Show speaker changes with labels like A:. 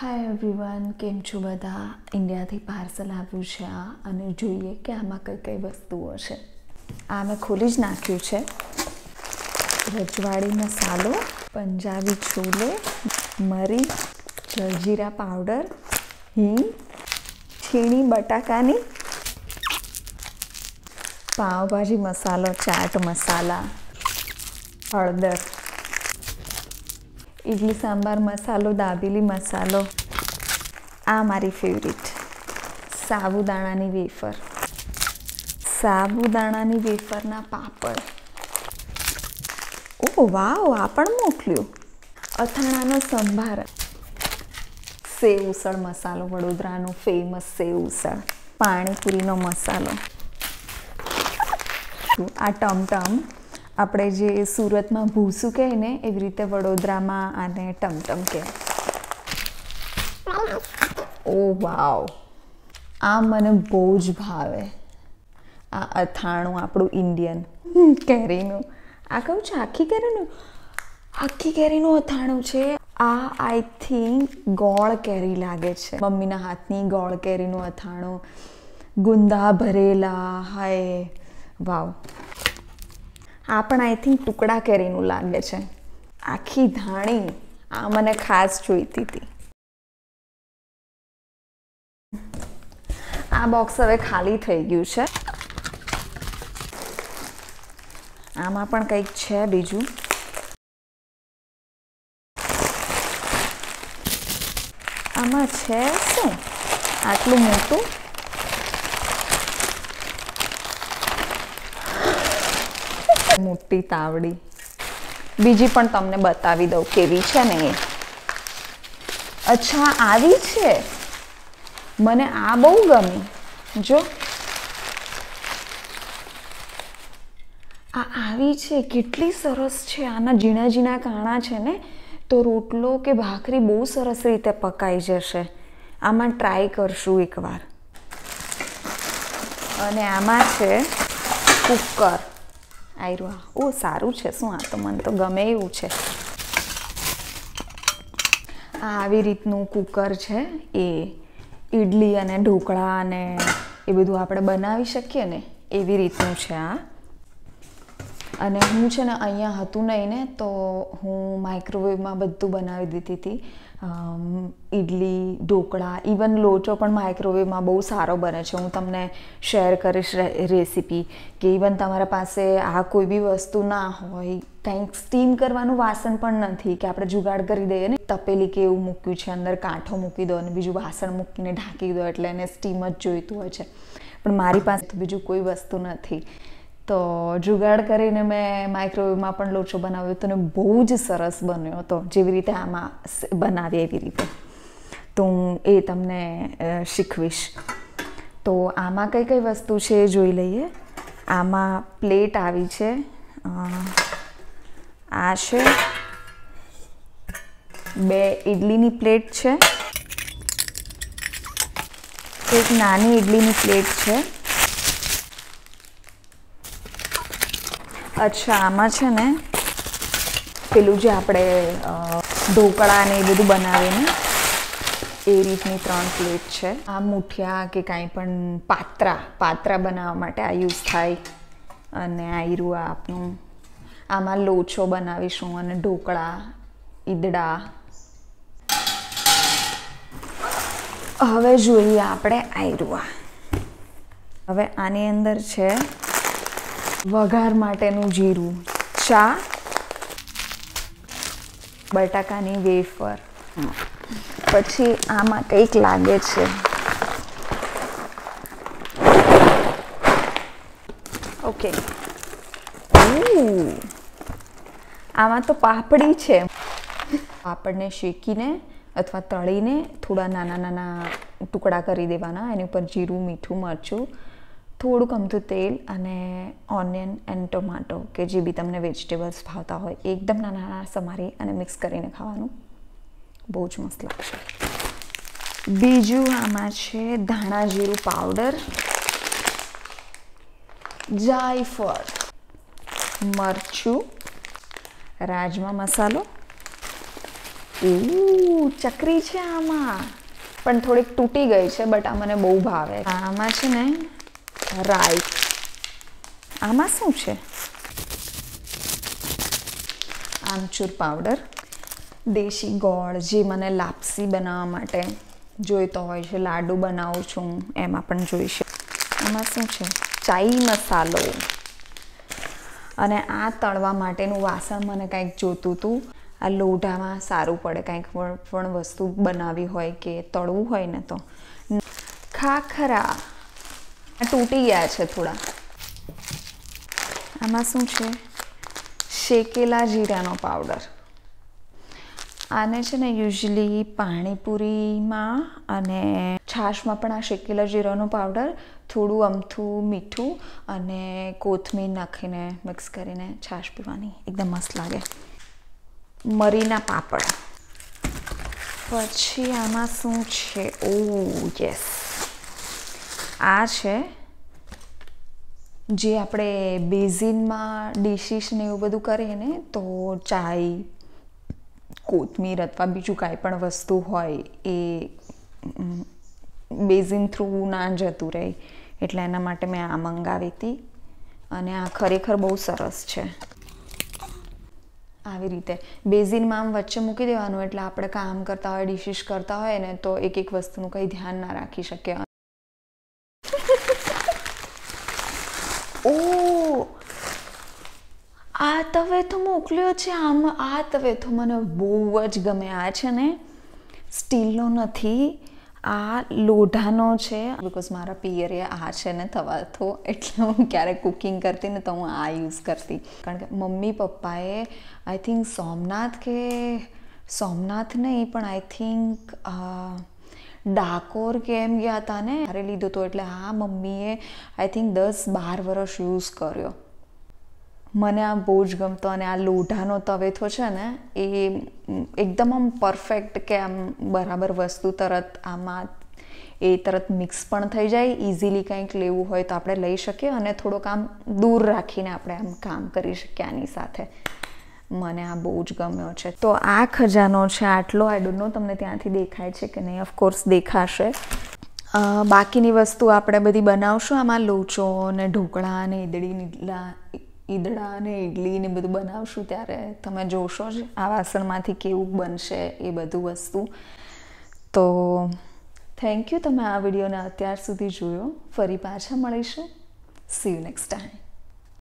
A: hi everyone કેમ છો બધા ઇન્ડિયાથી પાર્સલ આવ્યું છે આ અને જોઈએ કે આમાં કઈ કઈ વસ્તુઓ છે આ મેં ખોલી જ નાખ્યું છે રજવાડી મસાલો પંજાબી છોલે મરી જલજીરા પાવડર હિંગ છીણી બટાકાની પાવભાજી મસાલો ચાટ મસાલા હળદર ઇડલી સાંભાર મસાલો દાબેલી મસાલો આ મારી ફેવરિટ સાબુદાણાની વેફર સાબુદાણાની વેફરના પાપડ ઓ વાવ આ પણ મોકલ્યું અથાણાનો સંભાર સેવ ઉસળ મસાલો વડોદરાનો ફેમસ સેવ ઉસળ પાણીપુરીનો મસાલો આ ટમટમ આપણે જે સુરતમાં ભૂસું કહે ને એવી રીતે વડોદરામાં આને ટમટમ કહે ઓ વાવ આ મને બહુ જ ભાવે આ અથાણું આપણું ઇન્ડિયન કેરીનું આ કહું છે આખી કેરીનું આખી કેરીનું અથાણું છે આ આઈ થિંક ગોળ કેરી લાગે છે મમ્મીના હાથની ગોળ કેરીનું અથાણું ગુંદા ભરેલા હાય વાવ આ પણ આઈ થિંક ટુકડા કેરીનું લાગે છે આખી ધાણી આ મને ખાસ જોઈતી હતી આ બોક્સ હવે ખાલી થઈ ગયું છે આમાં પણ કંઈક છે બીજું આમાં છે શું આટલું મોટું મોટી તાવડી બીજી પણ તમને બતાવી દઉં કેવી છે ને એ અચ્છા આવી છે મને આ બહુ ગમી જો આ આવી છે કેટલી સરસ છે આના ઝીણા ઝીણા કાણા છે ને તો રોટલો કે ભાખરી બહુ સરસ રીતે પકાઈ જશે આમાં ટ્રાય કરશું એકવાર અને આમાં છે કુકર આયરું ઓ સારું છે શું આ તો મને તો ગમે એવું છે આ આવી રીતનું કુકર છે એ ઈડલી અને ઢોકળા અને એ બધું આપણે બનાવી શકીએ ને એવી રીતનું છે આ અને હું છે ને અહીંયા હતું નહીં ને તો હું માઇક્રોવેવમાં બધું બનાવી દીધી હતી ઇડલી ઢોકળા ઇવન લોચો પણ માઇક્રોવેવમાં બહુ સારો બને છે હું તમને શેર કરીશ રેસીપી કે ઇવન તમારા પાસે આ કોઈ બી વસ્તુ ના હોય કંઈક સ્ટીમ કરવાનું વાસણ પણ નથી કે આપણે જુગાડ કરી દઈએ ને તપેલી કે એવું મૂક્યું છે અંદર કાંઠો મૂકી દો અને બીજું વાસણ મૂકીને ઢાંકી દો એટલે એને સ્ટીમ જ જોઈતું હોય છે પણ મારી પાસે બીજું કોઈ વસ્તુ નથી તો જુગાડ કરીને મેં માઇક્રોવેવમાં પણ લોચો બનાવ્યો હતો ને બહુ જ સરસ બન્યો હતો જેવી રીતે આમાં બનાવીએ એવી રીતે તો હું એ તમને શીખવીશ તો આમાં કઈ કઈ વસ્તુ છે એ જોઈ લઈએ આમાં પ્લેટ આવી છે આ છે બે ઇડલીની પ્લેટ છે એક નાની ઇડલીની પ્લેટ છે અચ્છા આમાં છે ને પેલું જે આપણે ઢોકળા ને એ બધું બનાવીને એ રીતની ત્રણ પ્લેટ છે આ મૂઠિયા કે કાંઈ પણ પાત્રા પાત્રા બનાવવા માટે આ યુઝ થાય અને આયરું આપનું આમાં લોચો બનાવીશું અને ઢોકળા ઈદડા હવે જોઈએ આપણે આયરુઆ હવે આની અંદર છે વઘાર માટેનું જીરું ચા બટાકાની વેફર પછી આમાં કંઈક લાગે છે ઓકે આમાં તો પાપડી છે પાપડને શેકીને અથવા તળીને થોડા નાના નાના ટુકડા કરી દેવાના એની ઉપર જીરું મીઠું મરચું થોડુંક અમથું તેલ અને ઓનિયન એન્ડ ટોમાટો કે જે બી તમને વેજીટેબલ્સ ભાવતા હોય એકદમ નાના નાના સમારી અને મિક્સ કરીને ખાવાનું બહુ જ મસ્ત લાગશે બીજું આમાં છે ધાણા જીરું પાવડર જાયફળ મરચું રાજમા મસાલો એવું ચકરી છે આમાં પણ થોડીક તૂટી ગઈ છે બટ આ મને બહુ ભાવે આમાં છે ને રાઈટ આમાં શું છે આમચૂર પાવડર દેશી ગોળ જે મને લાપસી બનાવવા માટે જોઈતો હોય છે લાડુ બનાવું છું એમાં પણ જોઈશે એમાં શું છે ચાઈ મસાલો અને આ તળવા માટેનું વાસણ મને કંઈક જોતું હતું આ લોઢામાં સારું પડે કંઈક પણ વસ્તુ બનાવી હોય કે તળવું હોય ને તો ખાખરા તૂટી ગયા છે થોડા આમાં શું છે શેકેલા જીરાનો પાવડર આને છે ને યુઝલી પાણીપુરીમાં અને છાશમાં પણ આ શેકેલા જીરાનો પાવડર થોડું અમથું મીઠું અને કોથમીર નાખીને મિક્સ કરીને છાશ પીવાની એકદમ મસ્ત લાગે મરીના પાપડ પછી આમાં શું છે ઓ યસ આ છે જે આપણે બેઝિનમાં ડીશીસ ને એવું બધું કરીએ ને તો ચાય કોથમીર અથવા બીજું કાંઈ પણ વસ્તુ હોય એ બેઝિન થ્રુ ના જતું રહે એટલે એના માટે મેં આ મંગાવી હતી અને આ ખરેખર બહુ સરસ છે આવી રીતે બેઝિનમાં આમ વચ્ચે મૂકી દેવાનું એટલે આપણે કામ કરતા હોય ડિશિશ કરતા હોય ને તો એક એક વસ્તુનું કંઈ ધ્યાન ના રાખી શકીએ આ તવેથો મોકલ્યો છે આમ આ તવેથો મને બહુ જ ગમે આ છે ને સ્ટીલનો નથી આ લોઢાનો છે બિકોઝ મારા પિયરે આ છે ને થવાથો એટલે હું ક્યારેક કુકિંગ કરતી ને તો હું આ યુઝ કરતી કારણ કે મમ્મી પપ્પાએ આઈ થિંક સોમનાથ કે સોમનાથ નહીં પણ આઈ થિંક ડાકોર કેમ ગયા હતા ને અરે લીધો હતો એટલે હા મમ્મીએ આઈ થિંક દસ બાર વર્ષ યુઝ કર્યો મને આ બહુ જ ગમતો અને આ લોઢાનો તવેથો છે ને એ એકદમ આમ પરફેક્ટ કે આમ બરાબર વસ્તુ તરત આમાં એ તરત મિક્સ પણ થઈ જાય ઇઝીલી કંઈક લેવું હોય તો આપણે લઈ શકીએ અને થોડુંક આમ દૂર રાખીને આપણે આમ કામ કરી શકીએ આની સાથે મને આ બહુ જ ગમ્યો છે તો આ ખજાનો છે આટલો આઈ ડોન્ટ નો તમને ત્યાંથી દેખાય છે કે નહીં ઓફકોર્સ દેખાશે બાકીની વસ્તુ આપણે બધી બનાવશું આમાં લોચો અને ઢોકળા અને ઈદળી નીદલા ઈદડા અને ઇડલી ને બધું બનાવશું ત્યારે તમે જોશો જ આ વાસણમાંથી કેવું બનશે એ બધું વસ્તુ તો થેન્ક યુ તમે આ વિડીયોને અત્યાર સુધી જોયો ફરી પાછા મળીશું સી યુ નેક્સ્ટ ટાઈમ